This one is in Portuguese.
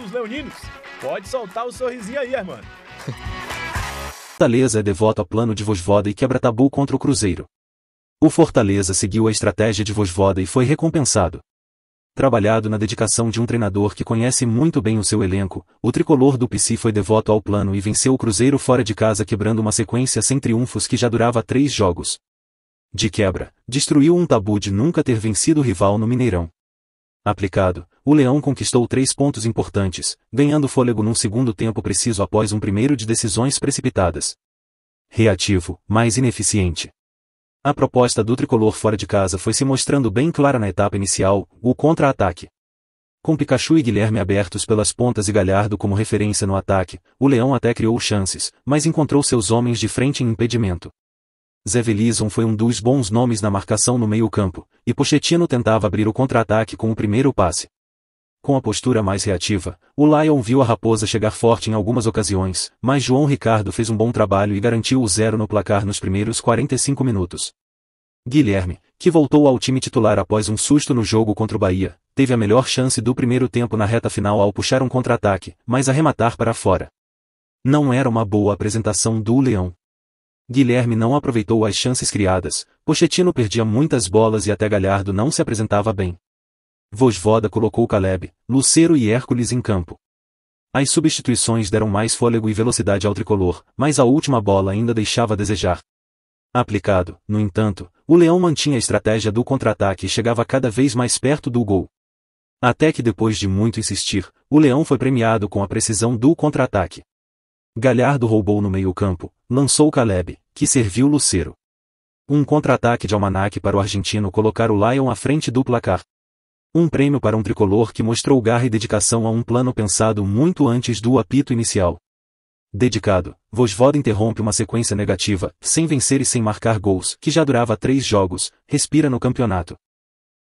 os leoninos. Pode soltar o sorrisinho aí, Armando. Fortaleza é devoto ao plano de Vosvoda e quebra tabu contra o Cruzeiro. O Fortaleza seguiu a estratégia de Vosvoda e foi recompensado. Trabalhado na dedicação de um treinador que conhece muito bem o seu elenco, o tricolor do PC foi devoto ao plano e venceu o Cruzeiro fora de casa quebrando uma sequência sem triunfos que já durava três jogos. De quebra, destruiu um tabu de nunca ter vencido o rival no Mineirão. Aplicado, o Leão conquistou três pontos importantes, ganhando fôlego num segundo tempo preciso após um primeiro de decisões precipitadas. Reativo, mas ineficiente. A proposta do tricolor fora de casa foi se mostrando bem clara na etapa inicial, o contra-ataque. Com Pikachu e Guilherme abertos pelas pontas e Galhardo como referência no ataque, o Leão até criou chances, mas encontrou seus homens de frente em impedimento. Zé Velizon foi um dos bons nomes na marcação no meio-campo, e Pochettino tentava abrir o contra-ataque com o primeiro passe. Com a postura mais reativa, o Lyon viu a raposa chegar forte em algumas ocasiões, mas João Ricardo fez um bom trabalho e garantiu o zero no placar nos primeiros 45 minutos. Guilherme, que voltou ao time titular após um susto no jogo contra o Bahia, teve a melhor chance do primeiro tempo na reta final ao puxar um contra-ataque, mas arrematar para fora. Não era uma boa apresentação do Leão. Guilherme não aproveitou as chances criadas, Pochettino perdia muitas bolas e até Galhardo não se apresentava bem. Vosvoda colocou Caleb, Lucero e Hércules em campo. As substituições deram mais fôlego e velocidade ao tricolor, mas a última bola ainda deixava a desejar. Aplicado, no entanto, o Leão mantinha a estratégia do contra-ataque e chegava cada vez mais perto do gol. Até que depois de muito insistir, o Leão foi premiado com a precisão do contra-ataque. Galhardo roubou no meio-campo, lançou Caleb, que serviu Lucero. Um contra-ataque de Almanac para o argentino colocar o Lion à frente do placar. Um prêmio para um tricolor que mostrou garra e dedicação a um plano pensado muito antes do apito inicial. Dedicado, Vosvoda interrompe uma sequência negativa, sem vencer e sem marcar gols, que já durava três jogos, respira no campeonato.